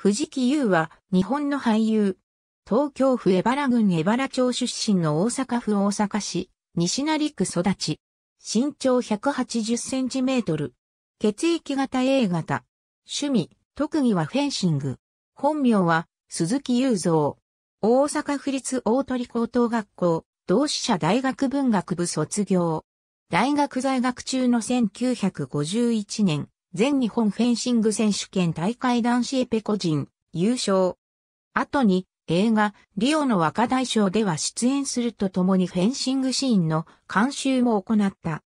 藤木優は日本の俳優。東京府江原郡江原町出身の大阪府大阪市、西成区育ち。身長180センチメートル。血液型 A 型。趣味、特技はフェンシング。本名は鈴木優三。大阪府立大鳥高等学校、同志社大学文学部卒業。大学在学中の1951年、全日本フェンシング選手権大会男子エペ個人、優勝。後に、映画、リオの若大将では出演するとともにフェンシングシーンの監修も行った。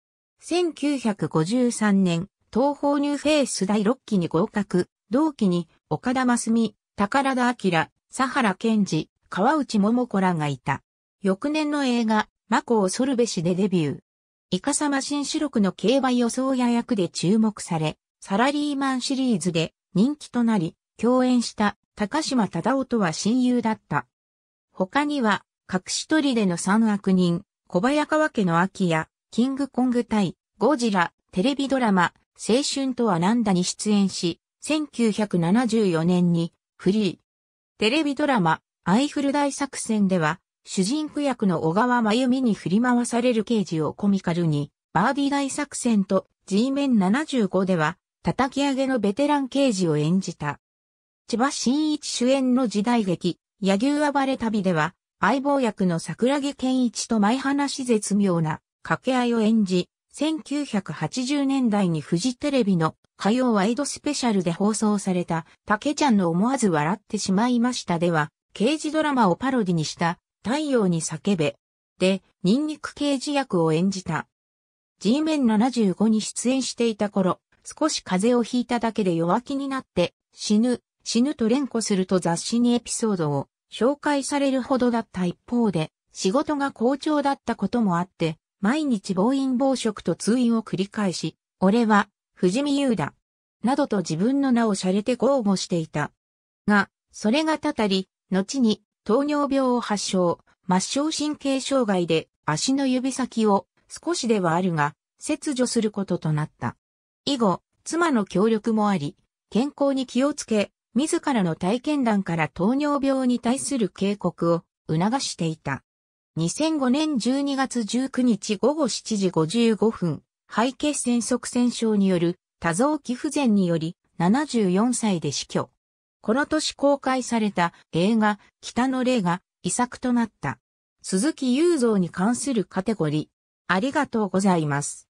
1953年、東方ニューフェイス第6期に合格、同期に、岡田真澄、宝田明、佐原健二、川内桃子らがいた。翌年の映画、マコをソルベ氏でデビュー。イカサマ新主録の競馬予想や役で注目され、サラリーマンシリーズで人気となり、共演した高島忠夫とは親友だった。他には、隠し砦の三悪人、小早川家の秋や、キングコング対、ゴジラ、テレビドラマ、青春とはなんだに出演し、1974年に、フリー。テレビドラマ、アイフル大作戦では、主人公役の小川真由美に振り回される刑事をコミカルに、バーディ大作戦と G ン75では、叩き上げのベテラン刑事を演じた。千葉真一主演の時代劇、野球暴れ旅では、相棒役の桜木健一と前話絶妙な掛け合いを演じ、1980年代にフジテレビの火曜ワイドスペシャルで放送された、竹ちゃんの思わず笑ってしまいましたでは、刑事ドラマをパロディにした、太陽に叫べ、で、ニンニク刑事役を演じた。G メン75に出演していた頃、少し風邪をひいただけで弱気になって死ぬ、死ぬと連呼すると雑誌にエピソードを紹介されるほどだった一方で、仕事が好調だったこともあって、毎日暴飲暴食と通院を繰り返し、俺は、藤見優だ。などと自分の名を洒落て豪語していた。が、それがたたり、後に糖尿病を発症、末梢神経障害で足の指先を少しではあるが、切除することとなった。以後、妻の協力もあり、健康に気をつけ、自らの体験談から糖尿病に対する警告を促していた。2005年12月19日午後7時55分、肺血栓塞栓症による多臓器不全により74歳で死去。この年公開された映画北の霊が遺作となった。鈴木雄三に関するカテゴリー。ありがとうございます。